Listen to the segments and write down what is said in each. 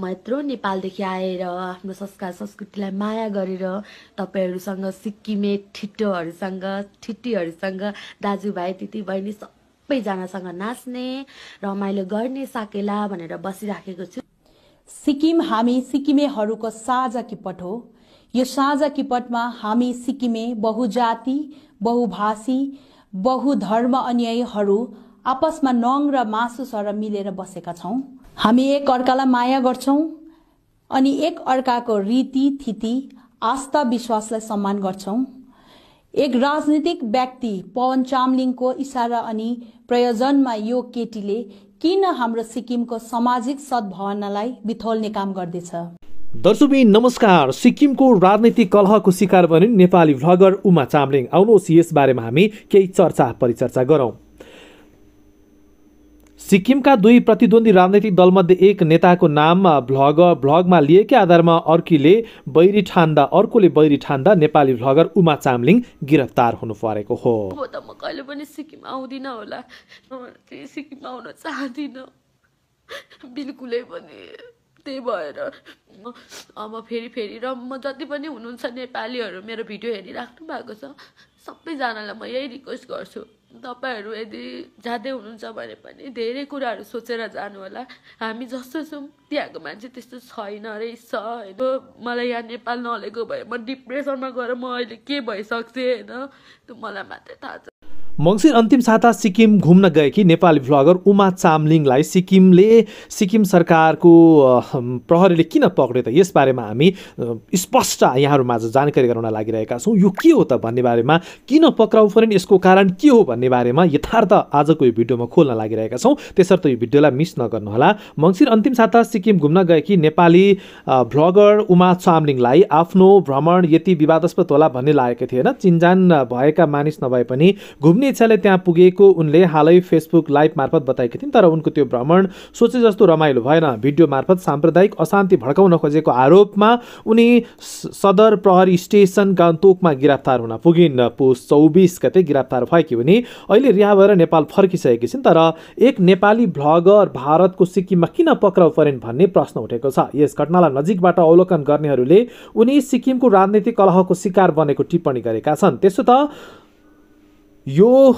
म यत्रो नेपालदेखि आएर आफ्नो संस्कार संस्कृतिलाई माया गरेर तपाईँहरूसँग सिक्किमे ठिटोहरूसँग ठिट्टीहरूसँग दाजुभाइ दिदीबहिनी बहिनी सबैजनासँग नाच्ने रमाइलो गर्ने साकेला भनेर बसिराखेको छु सिक्किम हामी सिक्किमेहरूको साझा किपट हो यो साझा किपटमा हामी सिक्किमे बहुजाति बहुभाषी बहुधर्म अन्यायहरू आपसमा नङ र मासु सर मिलेर बसेका छौँ हामी एक अर्कालाई माया गर्छौँ अनि एक अर्काको रीति थिति आस्था विश्वासलाई सम्मान गर्छौँ एक राजनीतिक व्यक्ति पवन चामलिङको इसारा अनि प्रयोजनमा यो केटीले किन हाम्रो सिक्किमको सामाजिक सद्भावनालाई बिथोल्ने काम गर्दैछ दर्शुबी नमस्कार सिक्किमको राजनीतिक कलहको शिकार बनिन् नेपाली भ्लगर उमा चामलिङ आउनुहोस् यसबारेमा हामी केही चर्चा परिचर्चा गरौँ सिक्किमका दुई प्रतिद्वन्दी राजनैतिक दलमध्ये एक नेताको नाम भ्लग भ्लगमा लिएकै आधारमा अर्कीले बैरी ठान्दा अर्कोले बैरी ठान्दा नेपाली भ्लगर उमा चामलिङ गिरफ्तार हुनु परेको हो त म कहिले पनि सिक्किम आउँदिन होला सिक्किम आउन चाहदिन बिल्कुलै पनि त्यही भएर अब फेरि फेरि र म जति पनि हुनुहुन्छ नेपालीहरू मेरो भिडियो हेरिराख्नु भएको छ सबैजनालाई म यही रिक्वेस्ट गर्छु तपाईँहरू यदि जाँदै हुनुहुन्छ भने पनि धेरै कुराहरू सोचेर जानु होला हामी जस्तो छौँ त्यहाँको मान्छे त्यस्तो छैन रहेछ होइन मलाई यहाँ नेपाल नलेको भए म डिप्रेसनमा गएर म अहिले के भइसक्थेँ होइन त्यो मलाई मात्रै थाहा छ मङ्सिर अन्तिम साता सिक्किम घुम्न गएकी नेपाली भ्लगर उमा चामलिङलाई सिक्किमले सिक्किम सरकारको प्रहरीले किन पक्रे त यसबारेमा हामी स्पष्ट यहाँहरूमा आज जानकारी गराउन लागिरहेका छौँ यो के हो त भन्ने बारेमा किन पक्राउ परेन यसको कारण के हो भन्ने बारेमा यथार्थ आजको यो भिडियोमा खोल्न लागिरहेका छौँ त्यसर्थ यो भिडियोलाई मिस नगर्नुहोला मङ्सिर अन्तिम साता सिक्किम घुम्न गएकी नेपाली भ्लगर उमा चामलिङलाई आफ्नो भ्रमण यति विवादस्पद होला भन्ने लागेको थिएन चिन्जान भएका मानिस नभए पनि घुम्ने इच्छाले त्यहाँ पुगेको उनले हालै फेसबुक लाइभ मार्फत बताएकी थिइन् तर उनको त्यो भ्रमण सोचे जस्तो रमाइलो भएन भिडियो मार्फत साम्प्रदायिक अशान्ति भड्काउन खोजेको आरोपमा उनी सदर प्रहरी स्टेसन गान्तोकमा गिरफ्तार हुन पुगिन् पुस चौबिस गते गिरफ्तार भएकी हुने अहिले रिहा भएर नेपाल फर्किसकेकी छिन् तर एक नेपाली भ्लगर भारतको सिक्किममा किन पक्राउ परेन् भन्ने प्रश्न उठेको छ यस घटनालाई नजिकबाट अवलोकन गर्नेहरूले उनी सिक्किमको राजनीतिक कलहको शिकार बनेको टिप्पणी गरेका छन् त्यसो त यो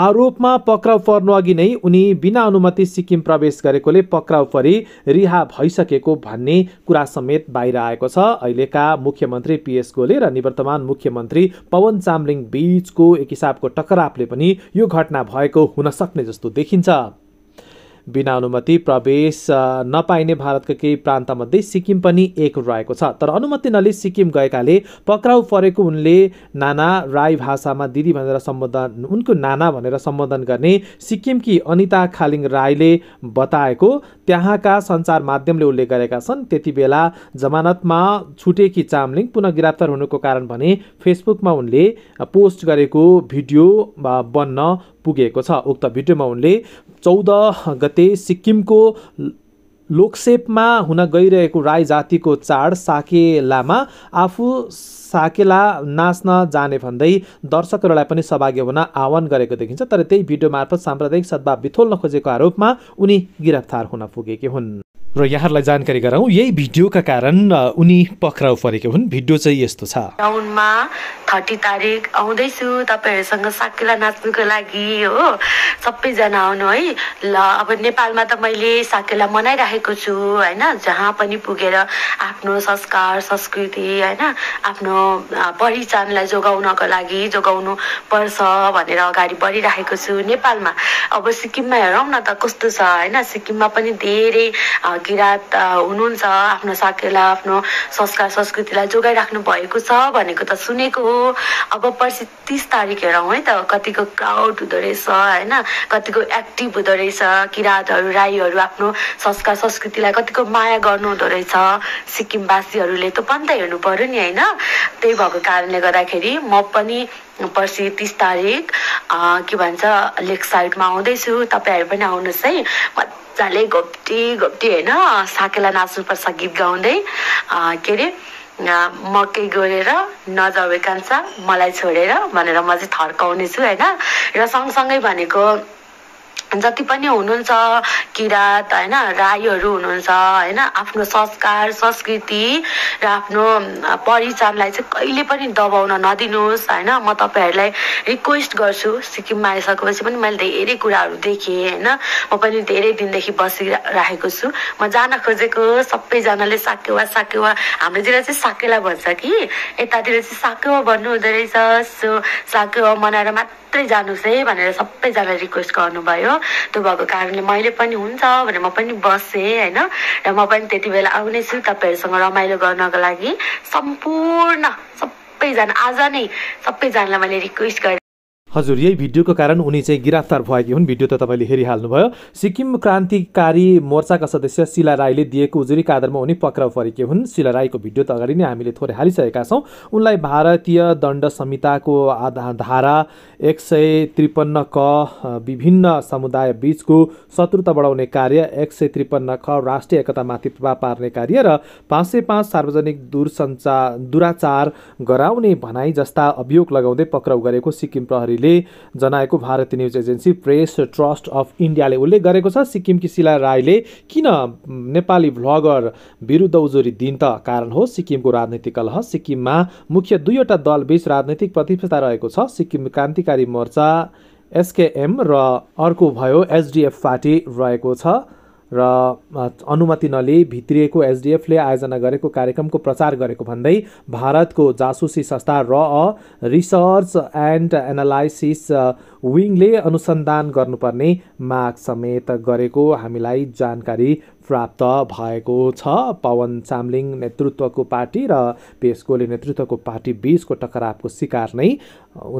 आरोपमा पक्राउ पर्नु अघि नै उनी बिना अनुमति सिक्किम प्रवेश गरेकोले पक्राउ परि रिहा भइसकेको भन्ने कुरा समेत बाहिर आएको छ अहिलेका मुख्यमन्त्री पिएस गोले र निवर्तमान मुख्यमन्त्री पवन चामलिङ बीचको एक हिसाबको टकरावले पनि यो घटना भएको हुन सक्ने जस्तो देखिन्छ बिना अनुमति प्रवेश नपाइने भारतका केही प्रान्तमध्ये सिक्किम पनि एक रहेको छ तर अनुमति नलिई सिक्किम गएकाले पक्राउ परेको उनले नाना राई भाषामा दिदी भनेर सम्बोधन उनको नाना भनेर सम्बोधन गर्ने सिक्किमकी अनिता खालिङ राईले बताएको त्यहाँका सञ्चार माध्यमले उल्लेख गरेका छन् त्यति बेला जमानतमा छुटेकी चामलिङ पुनः गिरफ्तार हुनुको कारण भने फेसबुकमा उनले पोस्ट गरेको भिडियो बन्न पुगेको छ उक्त भिडियोमा उनले चौध गते सिक्किमको लोकसेपमा हुन गइरहेको राई जातिको चाड साके लामा आफू साकेला नाच्न जाने भन्दै दर्शकहरूलाई पनि सहभागी हुन आह्वान गरेको देखिन्छ तर त्यही भिडियो मार्फत साम्प्रदायिक सद्भाव बिथोल्न खोजेको आरोपमा उनी गिरफ्तार हुन पुगेकी हुन् र यहाँहरूलाई जानकारी गराउँ यही भिडियोका कारण उनी पक्राउ परेको हुन् भिडियो चाहिँ यस्तो छ टाउनमा थर्टी तारिक आउँदैछु तपाईँहरूसँग साकेला नाच्नुको लागि हो सबैजना आउनु है ल अब नेपालमा त मैले साकेला मनाइराखेको छु होइन जहाँ पनि पुगेर आफ्नो संस्कार संस्कृति होइन आफ्नो पहिचानलाई जोगाउनको लागि जोगाउनु पर्छ भनेर अगाडि बढिराखेको छु नेपालमा अब सिक्किममा हेरौँ न त कस्तो छ होइन सिक्किममा पनि धेरै किराँत हुनुहुन्छ आफ्नो साकेला आफ्नो संस्कार संस्कृतिलाई जोगाइराख्नु भएको छ भनेको त सुनेको हो अब पर्सि तिस तारिक हेरौँ है त कतिको क्राउड हुँदो रहेछ होइन कतिको एक्टिभ हुँदो रहेछ किराँतहरू राईहरू आफ्नो संस्कार संस्कृतिलाई कतिको माया गर्नु हुँदो रहेछ सिक्किमवासीहरूले त पनि हेर्नु पऱ्यो नि होइन त्यही भएको कारणले गर्दाखेरि म पनि पर्सि तिस तारिक के भन्छ लेक साइडमा आउँदैछु तपाईँहरू पनि आउनुहोस् है मजाले घोप्टी घोप्टी होइन साकेला नाच्नुपर्छ गीत गाउँदै के अरे मकै गरेर नजाउ मलाई छोडेर भनेर म चाहिँ थर्काउनेछु होइन र सँगसँगै भनेको जति पनि हुनुहुन्छ किराँत होइन राईहरू हुनुहुन्छ होइन आफ्नो संस्कार संस्कृति र आफ्नो पहिचानलाई चाहिँ कहिले पनि दबाउन नदिनुहोस् होइन म तपाईँहरूलाई रिक्वेस्ट गर्छु सिक्किममा आइसकेपछि पनि मैले धेरै कुराहरू देखेँ होइन म पनि धेरै दिनदेखि बसिराखेको छु म जान खोजेको सबैजनाले साकेवा साकेवा हाम्रोतिर चाहिँ साकेला भन्छ कि यतातिर चाहिँ साकेवा भन्नु हुँदो रहेछ सो साकेवा मनाएर मात्रै जानुहोस् है भनेर सबैजनाले रिक्वेस्ट गर्नुभयो त्यो भएको कारणले मैले पनि हुन्छ भनेर म पनि बसेँ होइन र म पनि त्यति बेला आउने छु तपाईँहरूसँग रमाइलो गर्नको लागि सम्पूर्ण सबैजना आज नै सबैजनालाई मैले रिक्वेस्ट गरेँ हजुर यही भिडियोको कारण उनी चाहिँ गिरफ्तार भएकी हुन् भिडियो त तपाईँले हेरिहाल्नुभयो सिक्किम क्रान्तिकारी मोर्चाका सदस्य शिला राईले दिएको उजुरीका आधारमा उनी पक्राउ परेकी हुन् शिला राईको भिडियो त अगाडि नै हामीले थोरै हालिसकेका छौँ उनलाई भारतीय दण्ड संहिताको आधा धारा एक सय त्रिपन्न क विभिन्न समुदाय बिचको शत्रुता बढाउने कार्य एक सय त्रिपन्न ख राष्ट्रिय एकतामाथि प्रभाव पार्ने कार्य र पाँच सय पाँच सार्वजनिक दूरसञ्चार दुराचार गराउने भनाई जस्ता अभियोग लगाउँदै पक्राउ गरेको सिक्किम प्रहरीले राईले जनाएको भारतीय news agency Press Trust of इन्डियाले उल्लेख गरेको छ सिक्किमकी शिला राईले किन नेपाली भ्लगर विरुद्ध उजुरी दिन त कारण हो सिक्किमको राजनैतिक कलह सिक्किममा मुख्य दुईवटा दलबीच राजनैतिक प्रतिस्पर्धा रहेको छ सिक्किम क्रान्तिकारी मोर्चा एसकेएम र अर्को भयो एसडिएफ पार्टी रहेको छ र अनुमति नलिई भित्रिएको एसडिएफले आयोजना गरेको कार्यक्रमको प्रचार गरेको भन्दै भारतको जासुसी संस्था र रिसर्च एन्ड एनालाइसिस विङले अनुसन्धान गर्नुपर्ने माग समेत गरेको हामीलाई जानकारी प्राप्त भएको छ पवन चामलिङ नेतृत्वको पार्टी र पेसकोले नेतृत्वको पार्टी बिचको टकरावको शिकार नै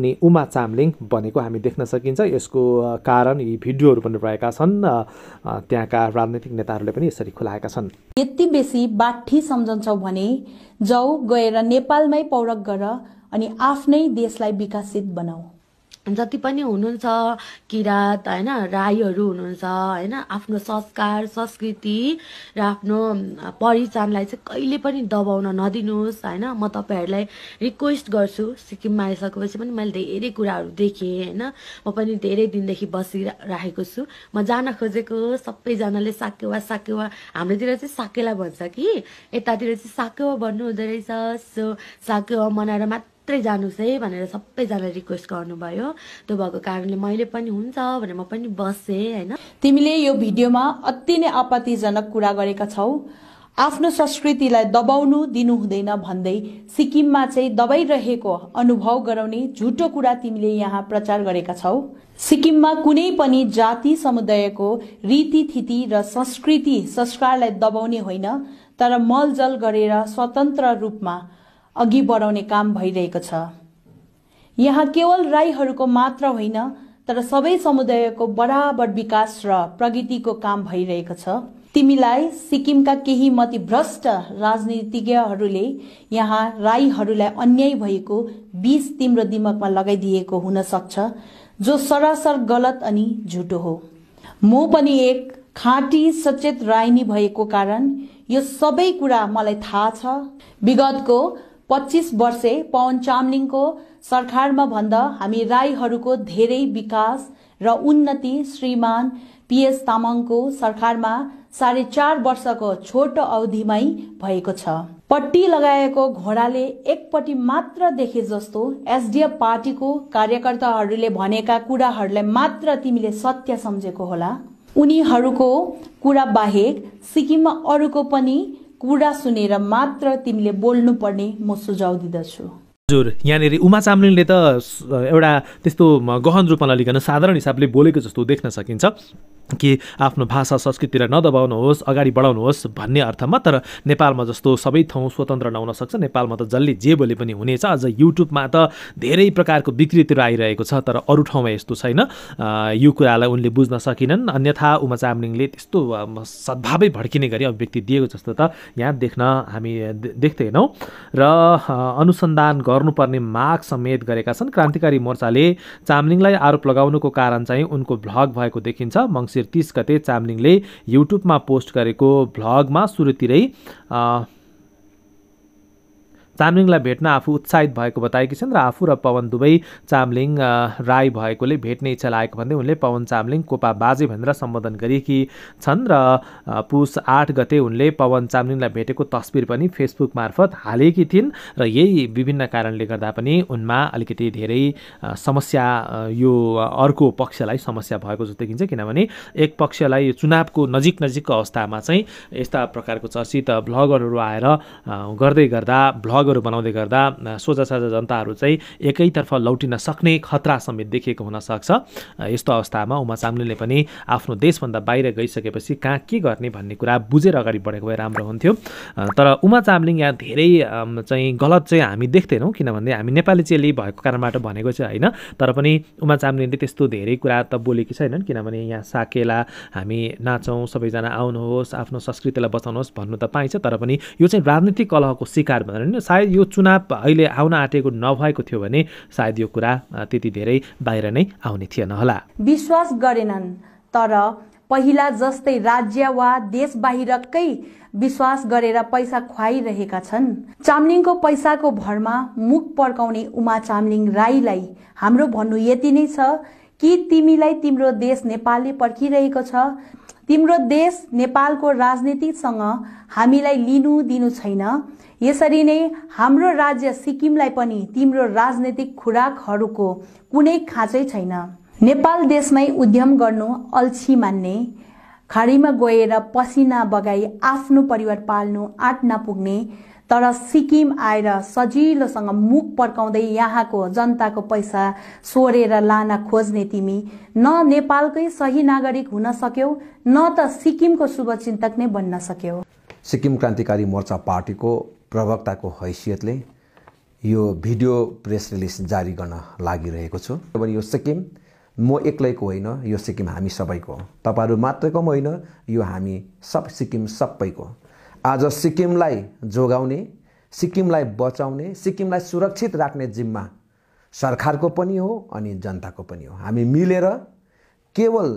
उनी उमा चामलिङ बनेको हामी देख्न सकिन्छ यसको कारण यी भिडियोहरू पनि रहेका छन् त्यहाँका राजनैतिक नेताहरूले पनि यसरी खुलाएका छन् यति बेसी बाठी सम्झन्छौ भने जाऊ गएर नेपालमै पौरख गर अनि आफ्नै देशलाई विकसित बनाऊ जति पनि हुनुहुन्छ किराँत होइन राईहरू हुनुहुन्छ होइन आफ्नो संस्कार संस्कृति र आफ्नो पहिचानलाई चाहिँ कहिले पनि दबाउन नदिनुहोस् होइन म तपाईँहरूलाई रिक्वेस्ट गर्छु सिक्किममा आइसकेपछि पनि मैले धेरै कुराहरू देखेँ होइन म पनि धेरै दिनदेखि बसिराखेको छु म जान खोजेको सबैजनाले साकेवा साकेवा हाम्रोतिर चाहिँ साकेला भन्छ कि यतातिर चाहिँ साकेवा भन्नु हुँदो रहेछ सो साकेवा मनाएर मात्र मात्रै जानुहोस् है भनेर सबैजना रिक्वेस्ट गर्नुभयो त्यो भएको कारणले मैले पनि हुन्छ भनेर म पनि बसेँ होइन तिमीले यो भिडियोमा अति नै आपत्तिजनक कुरा गरेका छौ आफ्नो संस्कृतिलाई दबाउनु दिनु हुँदैन भन्दै सिक्किममा चाहिँ दबाइरहेको अनुभव गराउने झुटो कुरा तिमीले यहाँ प्रचार गरेका छौ सिक्किममा कुनै पनि जाति समुदायको रीतिथिति र संस्कृति संस्कारलाई दबाउने होइन तर मलजल गरेर स्वतन्त्र रूपमा अघि बढाउने काम भइरहेको छ यहाँ केवल राईहरूको मात्र होइन तर सबै समुदायको बराबर विकास र प्रगतिको काम भइरहेको छ तिमीलाई सिक्किमका केही मति भ्रष्ट राजनीतिज्ञहरूले यहाँ राईहरूलाई अन्याय भएको बीस तिम्रो दिमागमा लगाइदिएको हुन सक्छ जो सरासर गलत अनि झुटो हो म पनि एक खाँटी सचेत राईनी भएको कारण यो सबै कुरा मलाई थाहा छ विगतको पच्चिस वर्षे पवन चामलिङको सरकारमा भन्दा हामी राईहरूको धेरै विकास र उन्नति श्रीमान पीएस तामाङको सरकारमा साढे चार वर्षको छोटो अवधिमै भएको छ पट्टी लगाएको घोडाले एकपट्टि मात्र देखे जस्तो एसडिएफ पार्टीको कार्यकर्ताहरूले भनेका कुराहरूलाई मात्र तिमीले सत्य सम्झेको होला उनीहरूको कुरा बाहेक सिक्किममा अरूको पनि कुरा सुनेर मात्र तिमीले बोल्नुपर्ने म सुझाव दिँदछु हजुर यहाँनिर उमा चामलिङले त एउटा त्यस्तो गहन रूपमा नलिकन साधारण हिसाबले बोलेको जस्तो देख्न सकिन्छ कि आफ्नो भाषा संस्कृतिलाई नदबाउनुहोस् अगाडि बढाउनुहोस् भन्ने अर्थमा तर नेपालमा जस्तो सबै ठाउँ स्वतन्त्र नहुन सक्छ नेपालमा त जसले जे बोले पनि हुनेछ अझ युट्युबमा त धेरै प्रकारको विकृतिहरू आइरहेको छ तर अरू ठाउँमा यस्तो छैन यो कुरालाई उनले बुझ्न सकिनन् अन्यथा उमा चामलिङले त्यस्तो सद्भावै भड्किने गरी अभिव्यक्ति दिएको जस्तो त यहाँ देख्न हामी देख्दैनौँ र अनुसन्धान गर्नुपर्ने माग समेत गरेका छन् क्रान्तिकारी मोर्चाले चामलिङलाई आरोप लगाउनुको कारण चाहिँ उनको भ्लग भएको देखिन्छ मङ्सिर तिस गते चामलिङले युट्युबमा पोस्ट गरेको भ्लगमा सुरुतिरै चामलिङलाई भेट्न आफू उत्साहित भएको बताएकी छन् र आफू र पवन दुवै चामलिङ राई भएकोले भेट्ने इच्छा लागेको भन्दै उनले पवन चामलिङ कोपा बाजे भनेर सम्बोधन गरेकी छन् र पुस आठ गते उनले पवन चामलिङलाई भेटेको तस्विर पनि फेसबुक मार्फत हालेकी थिइन् र यही विभिन्न कारणले गर्दा पनि उनमा अलिकति धेरै समस्या यो अर्को पक्षलाई समस्या भएको जस्तो देखिन्छ किनभने एक पक्षलाई चुनावको नजिक नजिकको अवस्थामा चाहिँ यस्ता प्रकारको चर्चित भ्लगरहरू आएर गर्दै गर्दा भ्लग ठगहरू बनाउँदै गर्दा सोझासाझा जनताहरू चाहिँ एकैतर्फ लौटिन सक्ने खतरा समेत देखिएको हुनसक्छ यस्तो अवस्थामा उमा चामलिङले पनि आफ्नो देशभन्दा बाहिर गइसकेपछि कहाँ के गर्ने भन्ने कुरा बुझेर अगाडि बढेको भए राम्रो हुन्थ्यो तर उमा चामलिङ यहाँ धेरै चाहिँ गलत चाहिँ हामी देख्दैनौँ किनभने हामी नेपाली चेली भएको कारणबाट भनेको चाहिँ होइन तर पनि उमा चामलिङले त्यस्तो धेरै कुरा त बोलेकी छैनन् किनभने यहाँ साकेला हामी नाचौँ सबैजना आउनुहोस् आफ्नो संस्कृतिलाई बचाउनुहोस् भन्नु त पाइन्छ तर पनि यो चाहिँ राजनीतिक कलहको शिकार भनेर सायद यो चुनाव अहिले आउन आँटेको नभएको थियो भने सायद यो कुरा त्यति धेरै बाहिर नै आउने थिएन होला विश्वास गरेनन् तर पहिला जस्तै राज्य वा देश बाहिरकै विश्वास गरेर पैसा खुवाइरहेका छन् चामलिङको पैसाको भरमा मुख पड्काउने उमा चामलिङ राईलाई हाम्रो भन्नु यति नै छ कि तिमीलाई तिम्रो देश नेपालले पर्खिरहेको छ तिम्रो देश नेपालको राजनीतिसँग हामीलाई लिनु दिनु छैन यसरी नै हाम्रो राज्य सिक्किमलाई पनि तिम्रो राजनैतिक खुराकहरूको कुनै खाँचै छैन नेपाल देशमै उद्यम गर्नु अल्छी मान्ने खाडीमा गएर पसिना बगाई आफ्नो परिवार पाल्नु आँट नपुग्ने तर सिक्किम आएर सजिलोसँग मुख पड्काउँदै यहाँको जनताको पैसा सोरेर लान खोज्ने तिमी न नेपालकै सही नागरिक हुन सक्यौ न त सिक्किमको शुभचिन्तक नै बन्न सक्यौ सिक्किम क्रान्तिकारी मोर्चा पार्टीको प्रवक्ताको हैसियतले यो भिडियो प्रेस रिलिज जारी गर्न लागिरहेको छु किनभने यो सिक्किम म एक्लैको होइन यो सिक्किम हामी सबैको हो तपाईँहरू मात्रैको पनि होइन यो हामी सब सिक्किम सबैको आज सिक्किमलाई जोगाउने सिक्किमलाई बचाउने सिक्किमलाई सुरक्षित राख्ने जिम्मा सरकारको पनि हो अनि जनताको पनि हो हामी मिलेर केवल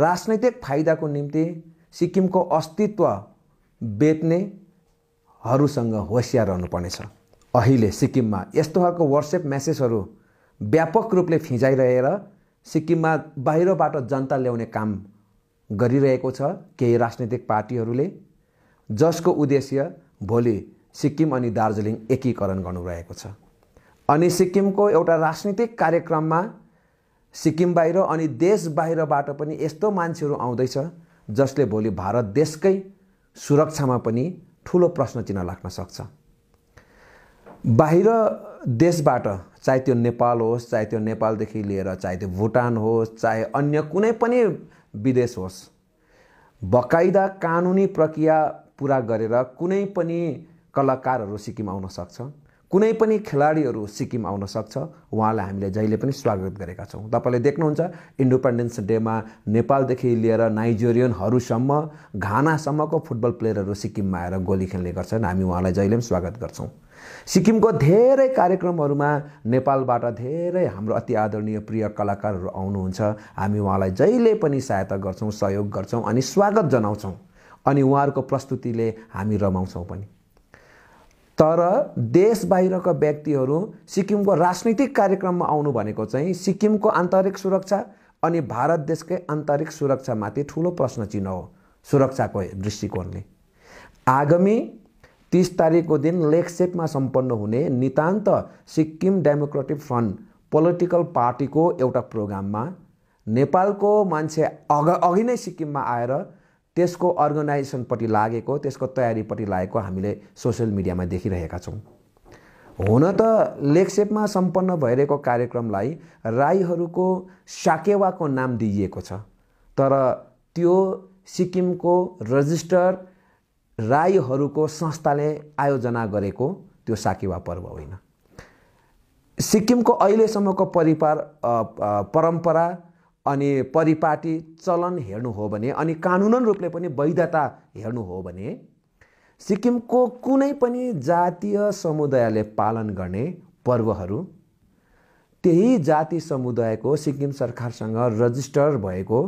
राजनैतिक फाइदाको निम्ति सिक्किमको अस्तित्व बेच्नेहरूसँग होसियार रहनुपर्नेछ अहिले सिक्किममा यस्तो खालको वाट्सएप मेसेजहरू व्यापक रूपले फिजाइरहेर सिक्किममा बाहिरबाट जनता ल्याउने काम गरिरहेको छ केही राजनैतिक पार्टीहरूले जसको उद्देश्य भोलि सिक्किम अनि दार्जिलिङ एकीकरण गर्नु रहेको छ अनि सिक्किमको एउटा राजनीतिक कार्यक्रममा सिक्किम बाहिर अनि देश बाहिरबाट पनि यस्तो मान्छेहरू आउँदैछ जसले भोलि भारत देशकै सुरक्षामा पनि ठुलो प्रश्न चिन्ह लाग्न सक्छ बाहिर देशबाट चाहे त्यो नेपाल होस् चाहे त्यो नेपालदेखि लिएर चाहे त्यो भुटान होस् चाहे अन्य कुनै पनि विदेश होस् बकाइदा कानुनी प्रक्रिया पुरा गरेर कुनै पनि कलाकारहरू सिक्किम आउन सक्छ कुनै पनि खेलाडीहरू सिक्किम आउन सक्छ उहाँलाई हामीले जहिले पनि स्वागत गरेका छौँ तपाईँले देख्नुहुन्छ इन्डिपेन्डेन्स डेमा नेपालदेखि लिएर नाइजेरियनहरूसम्म घानासम्मको फुटबल प्लेयरहरू सिक्किममा आएर गोली खेल्ने गर्छन् हामी उहाँलाई जहिले पनि स्वागत गर्छौँ सिक्किमको धेरै कार्यक्रमहरूमा नेपालबाट धेरै हाम्रो अति आदरणीय प्रिय कलाकारहरू आउनुहुन्छ हामी उहाँलाई जहिले पनि सहायता गर्छौँ सहयोग गर्छौँ अनि स्वागत जनाउँछौँ अनि उहाँहरूको प्रस्तुतिले हामी रमाउँछौँ पनि तर देश बाहिरका व्यक्तिहरू सिक्किमको राजनैतिक कार्यक्रममा आउनु भनेको चाहिँ सिक्किमको आन्तरिक सुरक्षा अनि भारत देशकै आन्तरिक सुरक्षामाथि ठुलो प्रश्न चिन्ह हो सुरक्षाको दृष्टिकोणले आगामी तिस तारिकको दिन लेकसेपमा सम्पन्न हुने नितान्त सिक्किम डेमोक्रेटिक फ्रन्ट पोलिटिकल पार्टीको एउटा प्रोग्राममा नेपालको मान्छे अघ अघि नै सिक्किममा आएर त्यसको अर्गनाइजेसनपट्टि लागेको त्यसको तयारीपट्टि लागेको हामीले सोसियल मिडियामा देखिरहेका छौँ हुन त लेक्सेपमा सम्पन्न भइरहेको कार्यक्रमलाई राईहरूको साकेवाको नाम दिइएको छ तर त्यो सिक्किमको रजिस्टर राईहरूको संस्थाले आयोजना गरेको त्यो साकेवा पर्व होइन सिक्किमको अहिलेसम्मको परिपार परम्परा अनि परिपाटी चलन हेर्नु हो भने अनि कानुनन रूपले पनि वैधता हेर्नु हो भने सिक्किमको कुनै पनि जातीय समुदायले पालन गर्ने पर्वहरू त्यही जाति समुदायको सिक्किम सरकारसँग रजिस्टर भएको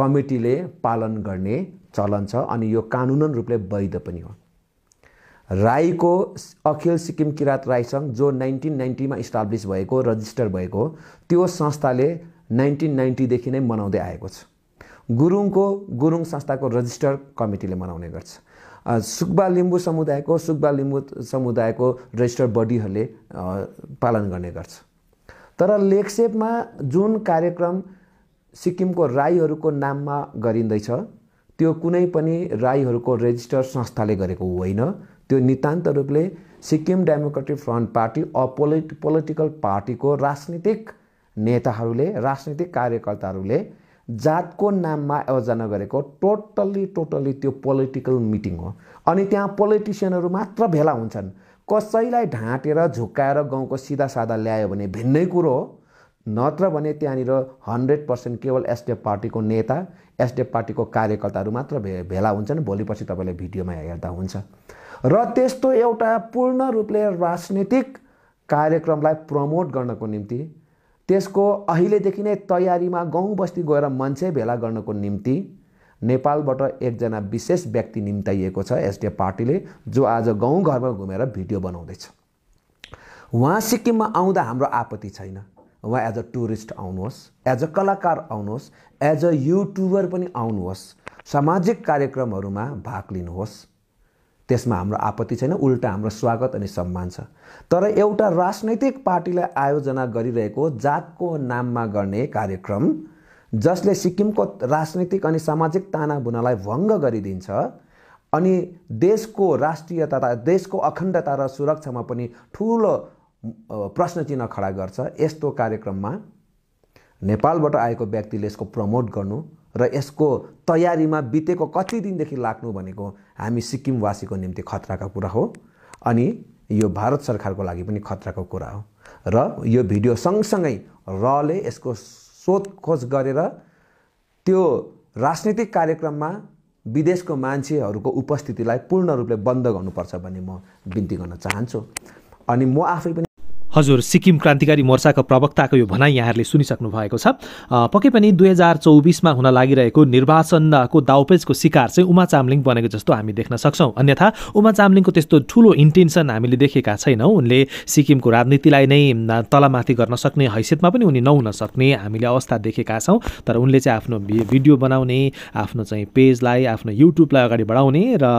कमिटीले पालन गर्ने चलन छ अनि यो कानुनन रूपले वैध पनि हो राईको अखिल सिक्किम किराँत राई सङ्घ जो नाइन्टिन नाइन्टीमा इस्टाब्लिस भएको रजिस्टर भएको त्यो संस्थाले नाइन्टिन नाइन्टीदेखि नै मनाउँदै आएको छ गुरुङको गुरुङ संस्थाको रजिस्टर कमिटीले मनाउने गर्छ सुक्बा लिम्बू समुदायको सुक्बा लिम्बू समुदायको रजिस्टर बडीहरूले पालन गर्ने गर्छ तर लेक्सेपमा जुन कार्यक्रम सिक्किमको राईहरूको नाममा गरिँदैछ त्यो कुनै पनि राईहरूको रेजिस्टर संस्थाले गरेको होइन त्यो नितान्त रूपले Sikkim Democratic Front party a political पार्टीको राजनीतिक नेताहरूले राजनीतिक कार्यकर्ताहरूले जातको नाममा आयोजना गरेको टोटल्ली टोटल्ली त्यो पोलिटिकल मिटिङ हो अनि त्यहाँ पोलिटिसियनहरू मात्र भेला हुन्छन् कसैलाई ढाँटेर झुक्काएर गाउँको सिधा सादा ल्यायो भने भिन्नै कुरो हो नत्र भने त्यहाँनिर हन्ड्रेड पर्सेन्ट केवल एसडिएफ पार्टीको नेता एसडिएफ पार्टीको कार्यकर्ताहरू मात्र भे भेला हुन्छन् भोलि पछि तपाईँले भिडियोमा हेर्दा हुन्छ र त्यस्तो एउटा पूर्ण रूपले राजनीतिक कार्यक्रमलाई प्रमोट गर्नको निम्ति त्यसको अहिलेदेखि नै तयारीमा गाउँ बस्ती गएर मान्छे भेला गर्नको निम्ति नेपालबाट एकजना विशेष व्यक्ति निम्ताइएको छ एसडिएफ पार्टीले जो आज गाउँ घरमा घुमेर भिडियो बनाउँदैछ उहाँ सिक्किममा आउँदा हाम्रो आपत्ति छैन उहाँ एज अ टुरिस्ट आउनुहोस् एज अ कलाकार आउनुहोस् एज अ युट्युबर पनि आउनुहोस् सामाजिक कार्यक्रमहरूमा भाग लिनुहोस् त्यसमा हाम्रो आपत्ति छैन उल्टा हाम्रो स्वागत अनि सम्मान छ तर एउटा राजनैतिक पार्टीलाई आयोजना गरिरहेको जातको नाममा गर्ने कार्यक्रम जसले सिक्किमको राजनैतिक अनि सामाजिक ताना बुनालाई भङ्ग गरिदिन्छ अनि देशको राष्ट्रियता देशको अखण्डता र सुरक्षामा पनि ठुलो प्रश्न चिन्ह खडा गर्छ यस्तो कार्यक्रममा नेपालबाट आएको व्यक्तिले यसको प्रमोट गर्नु र यसको तयारीमा बितेको कति दिनदेखि लाग्नु भनेको हामी सिक्किमवासीको निम्ति खतराको कुरा हो अनि यो भारत सरकारको लागि पनि खतराको कुरा हो र यो भिडियो सँगसँगै रले यसको सोधखोज गरेर त्यो राजनीतिक कार्यक्रममा विदेशको मान्छेहरूको उपस्थितिलाई पूर्ण रूपले बन्द गर्नुपर्छ भन्ने म बिन्ती गर्न चाहन्छु अनि म आफै पनि हजुर सिक्किम क्रान्तिकारी मोर्चाका प्रवक्ताको यो भनाइ यहाँहरूले सुनिसक्नु भएको छ पक्कै पनि दुई हजार चौबिसमा हुन लागिरहेको निर्वाचनको दाउपेजको शिकार चाहिँ उमा चामलिङ बनेको जस्तो हामी देख्न सक्छौँ अन्यथा उमा चामलिङको त्यस्तो ठुलो इन्टेन्सन हामीले देखेका छैनौँ उनले सिक्किमको राजनीतिलाई नै तलमाथि गर्न सक्ने हैसियतमा पनि उनी नहुन सक्ने हामीले अवस्था देखेका छौँ तर उनले चाहिँ आफ्नो भिडियो बनाउने आफ्नो चाहिँ पेजलाई आफ्नो युट्युबलाई अगाडि बढाउने र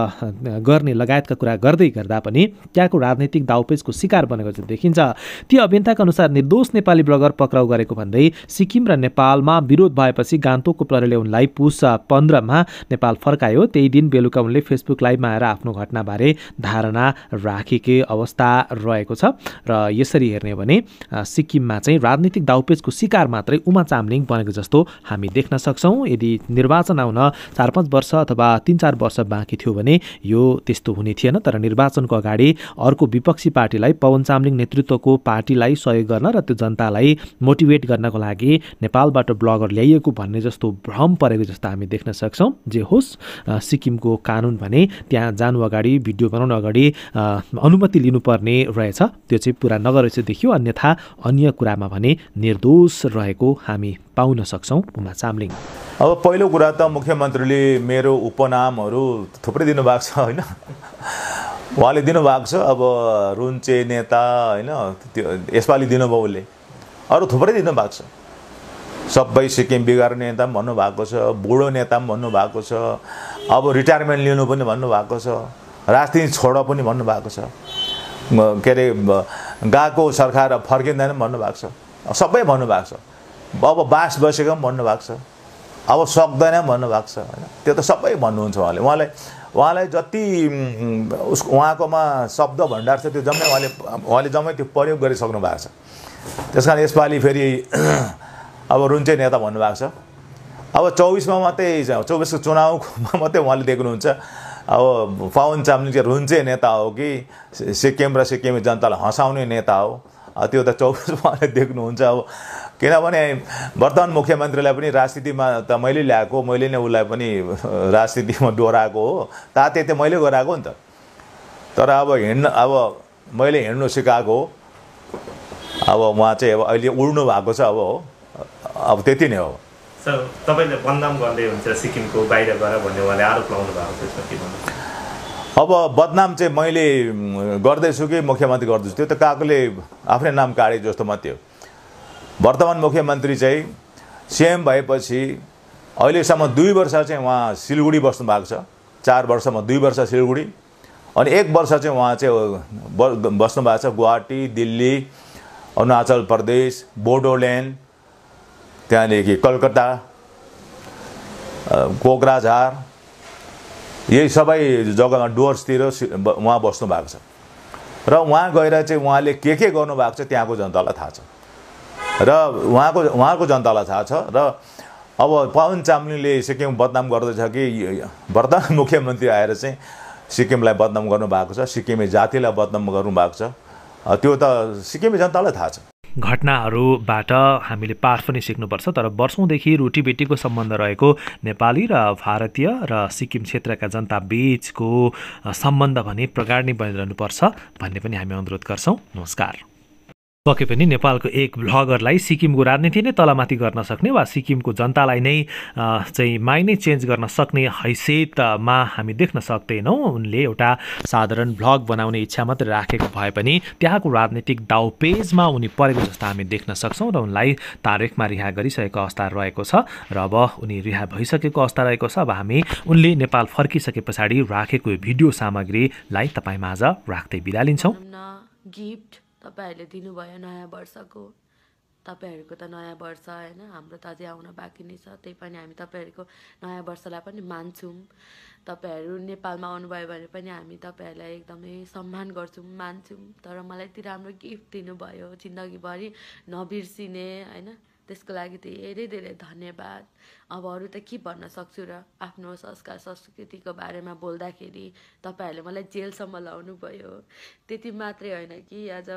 गर्ने लगायतका कुरा गर्दै गर्दा पनि त्यहाँको राजनीतिक दाउपेजको शिकार बनेको चाहिँ देखिन्छ ती अभियन्ताका अनुसार निर्दोष नेपाली ब्लगर पक्राउ गरेको भन्दै सिक्किम र नेपालमा विरोध भएपछि गान्तोकको प्रहरीले उनलाई पुस पन्ध्रमा नेपाल फर्कायो त्यही दिन बेलुका उनले फेसबुक लाइभमा आएर आफ्नो घटनाबारे धारणा राखेकै अवस्था रहेको छ र यसरी हेर्ने हो भने सिक्किममा चाहिँ राजनीतिक दाउपेचको शिकार मात्रै उमा चामलिङ बनेको जस्तो हामी देख्न सक्छौँ यदि निर्वाचन आउन चार पाँच वर्ष अथवा तिन चार वर्ष बाँकी थियो भने यो त्यस्तो हुने थिएन तर निर्वाचनको अगाडि अर्को विपक्षी पार्टीलाई पवन चामलिङ नेतृत्वको पार्टीलाई सहयोग गर्न र त्यो जनतालाई मोटिभेट गर्नको लागि नेपालबाट ब्लगर ल्याइएको भन्ने जस्तो भ्रम परेको जस्तो हामी देख्न सक्छौँ जे होस् सिक्किमको कानुन भने त्यहाँ जानु अगाडि भिडियो बनाउन अगाडि अनुमति लिनुपर्ने रहेछ त्यो चाहिँ पुरा नगरेछ देखियो अन्यथा अन्य कुरामा भने निर्दोष रहेको हामी पाउन सक्छौँ उमा चामलिङ अब पहिलो कुरा त मुख्यमन्त्रीले मेरो उपनामहरू थुप्रै दिनुभएको छ होइन उहाँले दिनुभएको छ अब रुन्चे नेता होइन त्यो यसपालि दिनुभयो उसले अरू थुप्रै दिनुभएको छ सबै सिक्किम बिगार्ने नेता पनि भन्नुभएको छ बुढो नेता पनि भन्नुभएको छ अब रिटायरमेन्ट लिनु पनि भन्नुभएको छ राजनीति छोड पनि भन्नुभएको छ के अरे गएको सरकार फर्किँदैन पनि भन्नुभएको छ सबै भन्नुभएको छ अब बास बसेको पनि भन्नुभएको छ अब सक्दैन भन्नुभएको छ होइन त्यो त सबै भन्नुहुन्छ उहाँले उहाँलाई उहाँलाई जति उस उहाँकोमा शब्द भण्डार छ त्यो जम्मै उहाँले उहाँले जम्मै त्यो प्रयोग गरिसक्नु भएको छ त्यस कारण यसपालि फेरि अब रुन्चे नेता भन्नुभएको छ अब चौबिसमा मात्रै चौबिसको चुनावमा मात्रै उहाँले देख्नुहुन्छ अब पवन चामलिङ चाहिँ रुन्चे नेता हो कि सिक्किम र सिक्किमे जनतालाई हँसाउने नेता हो त्यो त चौबिसमा देख्नुहुन्छ अब किनभने वर्तमान मुख्यमन्त्रीलाई पनि राजनीतिमा त मैले ल्याएको मैले नै उसलाई पनि राजनीतिमा डोराएको हो ताते त मैले गराएको नि त तर अब हिँड्न अब मैले हिँड्नु सिकाएको हो अब उहाँ चाहिँ अब अहिले उड्नु भएको छ अब हो अब त्यति नै हो सर तपाईँले बदनाम गर्दै हुन्छ सिक्किमको बाहिर गएर भन्ने उहाँले आरोप लगाउनु भएको छ अब बदनाम चाहिँ मैले गर्दैछु कि मुख्यमन्त्री गर्दैछु त्यो त काकले आफ्नै नाम काटे जस्तो मात्रै हो वर्तमान मुख्यमन्त्री चाहिँ सिएम भएपछि अहिलेसम्म दुई वर्ष चाहिँ उहाँ सिलगढी बस्नु भएको छ चार वर्षमा दुई वर्ष सिलगढी अनि एक वर्ष चाहिँ उहाँ चाहिँ बस्नु भएको छ गुवाहाटी दिल्ली अरुणाचल प्रदेश बोडोल्यान्ड त्यहाँदेखि कलकत्ता कोक्राझार यही सबै जग्गामा डुवर्सतिर उहाँ बस्नु भएको छ र उहाँ गएर चाहिँ उहाँले के के गर्नुभएको छ त्यहाँको जनतालाई थाहा छ र उहाँको उहाँको जनतालाई थाहा छ र अब पवन चामलिङले सिक्किम बदनाम गर्दैछ कि वर्तमान मुख्यमन्त्री आएर चाहिँ सिक्किमलाई बदनाम गर्नुभएको छ सिक्किमे जातिलाई बदनाम गर्नुभएको छ त्यो त सिक्किमे जनतालाई थाहा छ घटनाहरूबाट हामीले पाठ पनि सिक्नुपर्छ तर वर्षौँदेखि रोटीबेटीको सम्बन्ध रहेको नेपाली र भारतीय र सिक्किम क्षेत्रका जनता बिचको सम्बन्ध भने प्रगाड नै बनिरहनुपर्छ भन्ने पनि हामी अनुरोध गर्छौँ नमस्कार पक्कै पनि नेपालको एक भ्लगरलाई सिक्किमको राजनीति नै तलमाथि गर्न सक्ने वा सिक्किमको जनतालाई नै चाहिँ माइने चेन्ज गर्न सक्ने हैसियतमा हामी देख्न सक्दैनौँ उनले एउटा साधारण भ्लग बनाउने इच्छा मात्र राखेको भए पनि त्यहाँको राजनीतिक दाउपेजमा उनी परेको जस्तो हामी देख्न सक्छौँ र उनलाई तारेकमा रिहा गरिसकेको अवस्था रहेको छ र अब उनी रिहा भइसकेको अवस्था रहेको छ अब हामी उनले नेपाल फर्किसके पछाडि राखेको भिडियो सामग्रीलाई तपाईँमा आज राख्दै बिदा लिन्छौँ गिफ्ट तपाईँहरूले दिनुभयो नयाँ वर्षको तपाईँहरूको त नयाँ वर्ष होइन हाम्रो त अझै आउन बाँकी नै छ त्यही पनि हामी तपाईँहरूको नयाँ वर्षलाई पनि मान्छौँ तपाईँहरू नेपालमा आउनुभयो भने पनि हामी तपाईँहरूलाई एकदमै सम्मान गर्छौँ मान्छौँ तर मलाई यति राम्रो गिफ्ट दिनुभयो जिन्दगीभरि नबिर्सिने होइन त्यसको लागि धेरै धेरै धन्यवाद अब अरू त के भन्न सक्छु र आफ्नो संस्कार संस्कृतिको बारेमा बोल्दाखेरि तपाईँहरूले मलाई जेलसम्म लाउनु भयो त्यति मात्रै होइन कि आज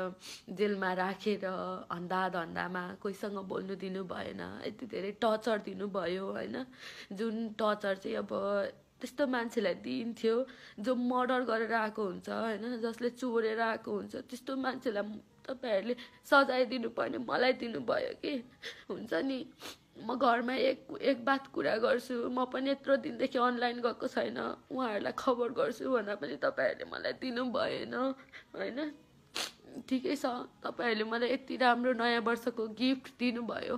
जेलमा राखेर रा, हन्दा धन्दामा कोहीसँग बोल्नु दिनु भएन यति धेरै टर्चर दिनुभयो होइन जुन टर्चर चाहिँ अब त्यस्तो मान्छेलाई दिइन्थ्यो जो मर्डर गरेर आएको हुन्छ होइन जसले चोरेर आएको हुन्छ त्यस्तो मान्छेलाई तपाईँहरूले सजाय दिनुपर्ने मलाई दिनुभयो कि हुन्छ नि म घरमा एक एक बात कुरा गर्छु म पनि यत्रो दिनदेखि अनलाइन गएको छैन उहाँहरूलाई खबर गर्छु भनेर पनि तपाईँहरूले मलाई दिनु भएन होइन ठिकै छ तपाईँहरूले मलाई यति राम्रो नयाँ वर्षको गिफ्ट दिनुभयो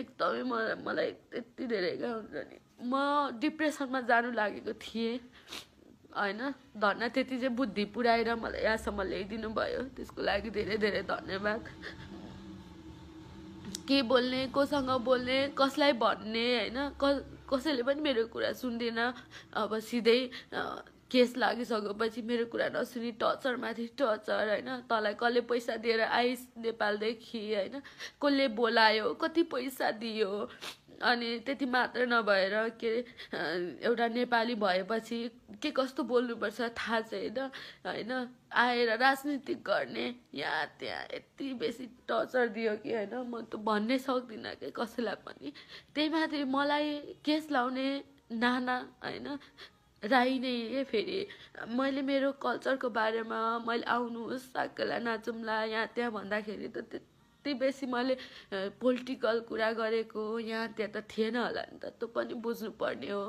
एकदमै मलाई मलाई यति धेरै क्या हुन्छ नि म डिप्रेसनमा जानु लागेको थिएँ होइन धन्न त्यति चाहिँ बुद्धि पुऱ्याएर मलाई यहाँसम्म ल्याइदिनु भयो त्यसको लागि धेरै धेरै धन्यवाद के बोल्ने कोसँग बोल्ने कसलाई भन्ने होइन कस कसैले पनि मेरो कुरा सुन्दैन अब सिधै केस लागिसकेपछि मेरो कुरा नसुनी माथि टचर होइन तँलाई कसले पैसा दिएर आइस नेपालदेखि होइन कसले बोलायो कति पैसा दियो अनि त्यति मात्र नभएर के एउटा नेपाली भएपछि के कस्तो बोल्नुपर्छ थाहा छैन होइन आएर राजनीति गर्ने यहाँ त्यहाँ यति बेसी टर्चर दियो कि होइन म त भन्नै सक्दिनँ कि कसैलाई पनि त्यही माथि मलाई केस लाउने नाना होइन राई नै फेरि मैले मेरो कल्चरको बारेमा मैले आउनुहोस् साकेला नाचौँला यहाँ त्यहाँ भन्दाखेरि त कति बेसी मैले पोलिटिकल कुरा गरेको यहाँ त्यहाँ त थिएन होला नि त त्यो पनि बुझ्नुपर्ने हो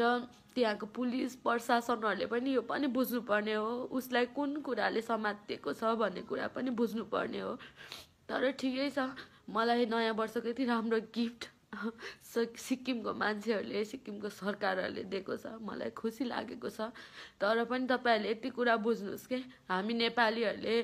र त्यहाँको पुलिस प्रशासनहरूले पनि यो पनि बुझ्नुपर्ने हो उसलाई कुन कुराले समातिएको छ भन्ने कुरा पनि बुझ्नुपर्ने हो तर ठिकै छ मलाई नयाँ वर्षको यति राम्रो गिफ्ट सिक्किमको मान्छेहरूले सिक्किमको सरकारहरूले दिएको छ मलाई खुसी लागेको छ तर पनि तपाईँहरूले यति कुरा बुझ्नुहोस् कि हामी नेपालीहरूले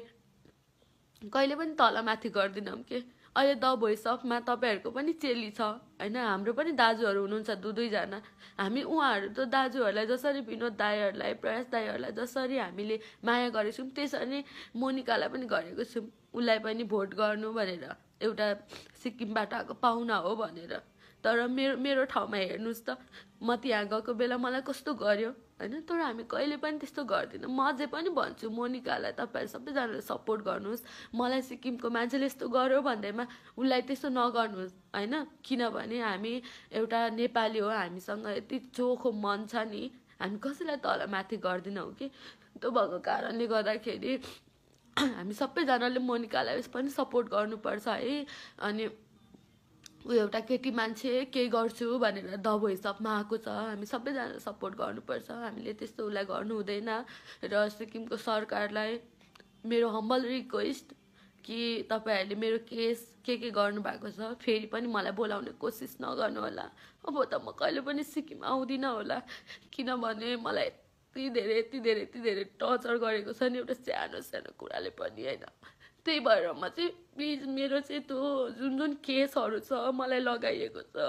कहिले पनि तलमाथि गर्दिनौँ कि अहिले द भोइस अफमा तपाईँहरूको पनि चेली छ होइन हाम्रो पनि दाजुहरू हुनुहुन्छ दुई दुईजना हामी उहाँहरू त दाजुहरूलाई जसरी विनोद दाईहरूलाई प्रयास दाईहरूलाई जसरी हामीले माया गरेको छौँ त्यसरी मोनिकालाई पनि गरेको छौँ उसलाई पनि भोट गर्नु भनेर एउटा सिक्किमबाट आएको पाहुना हो भनेर तर मेरो मेरो ठाउँमा हेर्नुहोस् त म त्यहाँ गएको बेला मलाई कस्तो गर्यो होइन तर हामी कहिले पनि त्यस्तो गर्दैनौँ म अझै पनि भन्छु मोनिकालाई तपाईँहरू सबैजनाले सपोर्ट गर्नुहोस् मलाई सिक्किमको मान्छेले यस्तो गर्यो भन्दैमा उसलाई त्यस्तो नगर्नुहोस् होइन किनभने हामी एउटा नेपाली हो हामीसँग यति चोखो मन छ नि हामी कसैलाई तल माथि गर्दैनौँ कि त्यो भएको कारणले गर्दाखेरि हामी सबैजनाले मोनिकालाई पनि सपोर्ट गर्नुपर्छ है अनि ऊ एउटा केटी मान्छे केही गर्छु भनेर द भोइस आएको छ हामी सबैजना सपोर्ट गर्नुपर्छ हामीले त्यस्तो उसलाई गर्नु हुँदैन र सिक्किमको सरकारलाई मेरो हम्बल रिक्वेस्ट कि तपाईँहरूले मेरो केस के के गर्नुभएको छ फेरि पनि मलाई बोलाउने कोसिस नगर्नु होला अब त म कहिले पनि सिक्किम आउँदिनँ होला किनभने मलाई यति धेरै यति धेरै यति धेरै टर्चर गरेको छ नि एउटा सानो सानो कुराले पनि होइन त्यही भएर म चाहिँ प्लिज मेरो चाहिँ त्यो जुन जुन केसहरू छ मलाई लगाइएको छ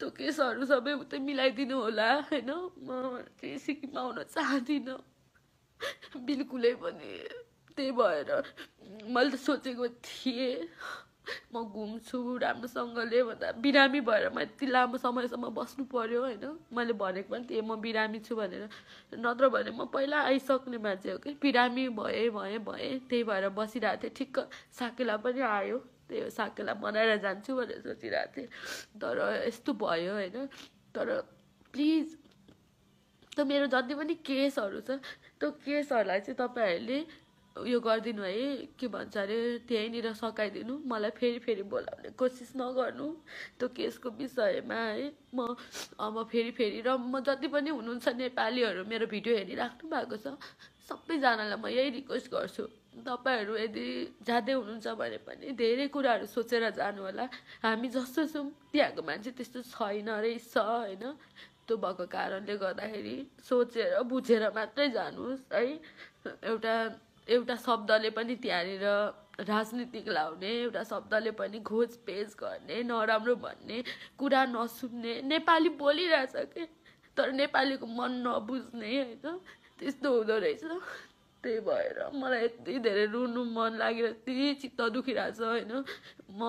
त्यो केसहरू सबै उतै मिलाइदिनु होला होइन म चाहिँ सिक्किम आउन चाहदिनँ बिल्कुलै पनि त्यही भएर मैले त सोचेको थिएँ म घुम्छु राम्रोसँगले भन्दा बिरामी भएर म यति लामो समयसम्म बस्नु पऱ्यो होइन मैले भनेको पनि थिएँ म बिरामी छु भनेर नत्र भने म पहिला आइसक्ने मान्छे हो कि बिरामी भएँ भएँ भएँ त्यही भएर बसिरहेको थिएँ ठिक्क साकेला पनि आयो त्यही हो साकेला बनाएर जान्छु भनेर सोचिरहेको थिएँ तर यस्तो भयो होइन तर प्लिज त मेरो जति पनि केसहरू छ त्यो केसहरूलाई चाहिँ तपाईँहरूले उयो गरिदिनु है के भन्छ अरे त्यहीँनिर सकाइदिनु मलाई फेरि फेरि बोलाउने कोसिस नगर्नु त्यो केसको विषयमा है म अब फेरि फेरि र म जति पनि हुनुहुन्छ नेपालीहरू मेरो भिडियो हेरिराख्नु भएको छ सबैजनालाई म यही रिक्वेस्ट गर्छु तपाईँहरू यदि जाँदै हुनुहुन्छ भने पनि धेरै कुराहरू सोचेर जानु होला हामी जस्तो छौँ त्यहाँको मान्छे त्यस्तो छैन रहेछ होइन त्यो भएको कारणले गर्दाखेरि सोचेर बुझेर मात्रै जानुहोस् है एउटा एउटा शब्दले पनि त्यहाँनिर राजनीतिक लाउने एउटा शब्दले पनि पेज गर्ने नराम्रो भन्ने कुरा नसुन्ने नेपाली बोलिरहेछ के तर नेपालीको मन नबुझ्ने होइन त्यस्तो हुँदो रहेछ त्यही भएर मलाई यति धेरै रुनु मन लागेर यति चित्त दुखिरहेछ होइन म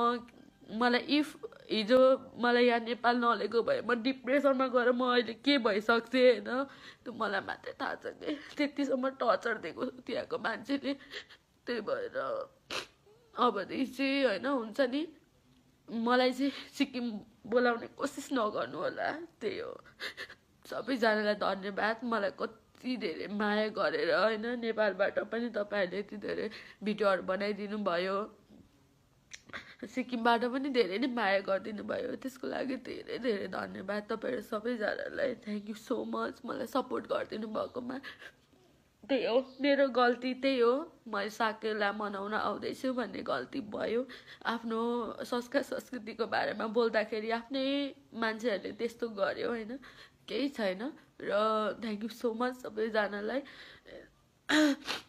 मलाई इफ हिजो मलाई यहाँ नेपाल नलेको भए म डिप्रेसनमा गएर म अहिले के भइसक्थेँ होइन त्यो मलाई मात्रै थाहा छ कि त्यतिसम्म टर्चर दिएको त्यहाँको मान्छेले त्यही भएर अबदेखि चाहिँ होइन हुन्छ नि मलाई चाहिँ सिक्किम बोलाउने कोसिस नगर्नु होला त्यही हो सबैजनालाई धन्यवाद मलाई कति धेरै माया गरेर होइन नेपालबाट पनि तपाईँहरूले यति धेरै भिडियोहरू बनाइदिनु भयो सिक्किमबाट पनि धेरै नै माया गरिदिनु भयो त्यसको लागि धेरै धेरै धन्यवाद तपाईँहरू सबैजनालाई थ्याङ्क यू सो मच मलाई सपोर्ट गरिदिनु भएकोमा त्यही हो मेरो गल्ती त्यही हो मैले साकेला मनाउन आउँदैछु भन्ने गल्ती भयो आफ्नो संस्कार संस्कृतिको बारेमा बोल्दाखेरि आफ्नै मान्छेहरूले त्यस्तो गर्यो होइन केही छैन र थ्याङ्क यू सो मच सबैजनालाई